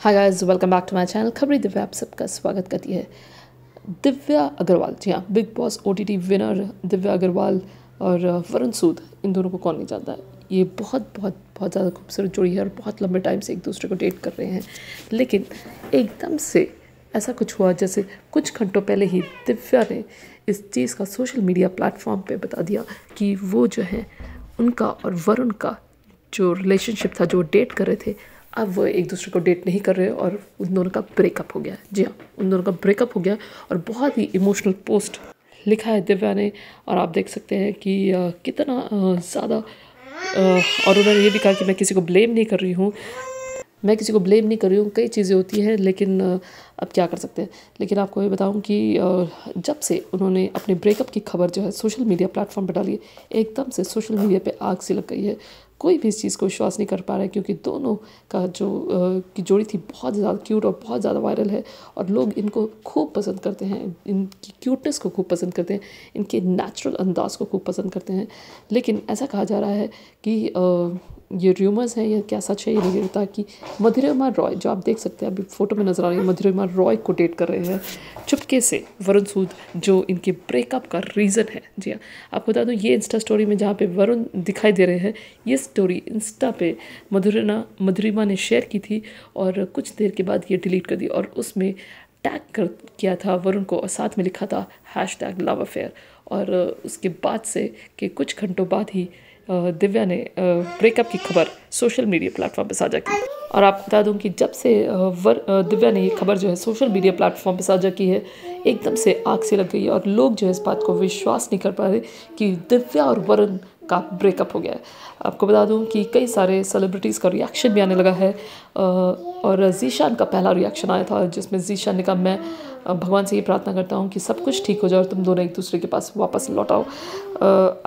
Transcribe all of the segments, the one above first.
hi guys welcome back to my channel खबरी दिव्या आप सबका स्वागत करती है दिव्या अग्रवाल जी हाँ बिग बॉस ओ विनर दिव्या अग्रवाल और वरुण uh, सूद इन दोनों को कौन नहीं जानता है ये बहुत बहुत बहुत ज़्यादा खूबसूरत जोड़ी है और बहुत लंबे टाइम से एक दूसरे को डेट कर रहे हैं लेकिन एकदम से ऐसा कुछ हुआ जैसे कुछ घंटों पहले ही दिव्या ने इस चीज़ का सोशल मीडिया प्लेटफॉर्म पे बता दिया कि वो जो है उनका और वरुण का जो रिलेशनशिप था जो डेट कर रहे थे अब वो एक दूसरे को डेट नहीं कर रहे और उन दोनों का ब्रेकअप हो गया है जी हाँ उन दोनों का ब्रेकअप हो गया और बहुत ही इमोशनल पोस्ट लिखा है दिव्या ने और आप देख सकते हैं कि कितना ज़्यादा और उन्होंने ये भी कहा कि मैं किसी को ब्लेम नहीं कर रही हूँ मैं किसी को ब्लेम नहीं कर रही हूँ कई चीज़ें होती हैं लेकिन अब क्या कर सकते हैं लेकिन आपको ये बताऊँ कि जब से उन्होंने अपने ब्रेकअप की खबर जो है सोशल मीडिया प्लेटफॉर्म पर डाली है एकदम से सोशल मीडिया पे आग सी लग गई है कोई भी इस चीज़ को विश्वास नहीं कर पा रहा है क्योंकि दोनों का जो की जोड़ी थी बहुत ज़्यादा क्यूट और बहुत ज़्यादा वायरल है और लोग इनको खूब पसंद करते हैं इनकी क्यूटनेस को खूब पसंद करते हैं इनके नेचुरल अंदाज को खूब पसंद करते हैं लेकिन ऐसा कहा जा रहा है कि ये र्यूमर्स हैं या क्या सच है ये नहीं गिरता कि मधुरमा रॉय जो आप देख सकते हैं अभी फोटो में नज़र आ रही है मधुरमा रॉय को डेट कर रहे हैं चुपके से वरुण सूद जो इनके ब्रेकअप का रीज़न है जी हाँ आपको बता दूँ ये इंस्टा स्टोरी में जहाँ पे वरुण दिखाई दे रहे हैं ये स्टोरी इंस्टा पे मधुरना मधुरिमा ने शेयर की थी और कुछ देर के बाद ये डिलीट कर दी और उसमें टैग कर किया था वरुण को और साथ में लिखा था हैश टैग लव अफेयर और उसके बाद से के कुछ घंटों बाद ही दिव्या ने ब्रेकअप की खबर सोशल मीडिया प्लेटफॉर्म पर साझा की और आपको बता दूं कि जब से वर दिव्या ने ये खबर जो है सोशल मीडिया प्लेटफॉर्म पर साझा की है एकदम से आग से लग गई है और लोग जो है इस बात को विश्वास नहीं कर पा रहे कि दिव्या और वरुण का ब्रेकअप हो गया है आपको बता दूं कि कई सारे सेलिब्रिटीज़ का रिएक्शन भी आने लगा है और जीशान का पहला रिएक्शन आया था जिसमें जीशान ने कहा मैं भगवान से ये प्रार्थना करता हूँ कि सब कुछ ठीक हो जाए और तुम दोनों एक दूसरे के पास वापस लौट आओ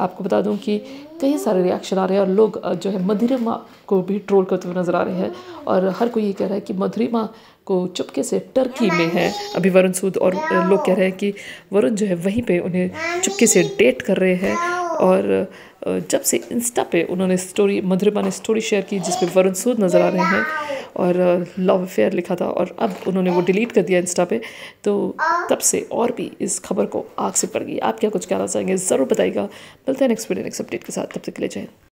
आपको बता दूँ कि कई सारे रिएक्शन आ रहे हैं और लोग जो है मधुरिमा को भी ट्रोल करते हुए नज़र आ रहे हैं और हर कोई ये कह रहा है कि मधुरिमा को चुपके से टर्की में है अभी वरुण सूद और लोग कह रहे हैं कि वरुण जो है वहीं पर उन्हें चुपके से डेट कर रहे हैं और जब से इंस्टा पे उन्होंने स्टोरी मधुरिमा ने स्टोरी शेयर की जिस वरुण सूद नज़र आ रहे हैं और लव uh, अफेयर लिखा था और अब उन्होंने वो डिलीट कर दिया इंस्टा पे तो तब से और भी इस खबर को आग से पड़ गई आप क्या कुछ कहना चाहेंगे ज़रूर बताइएगा मिलते हैं नेक्स्ट वीडियो नेक्स्ट अपडेट के साथ तब तक के लिए जाए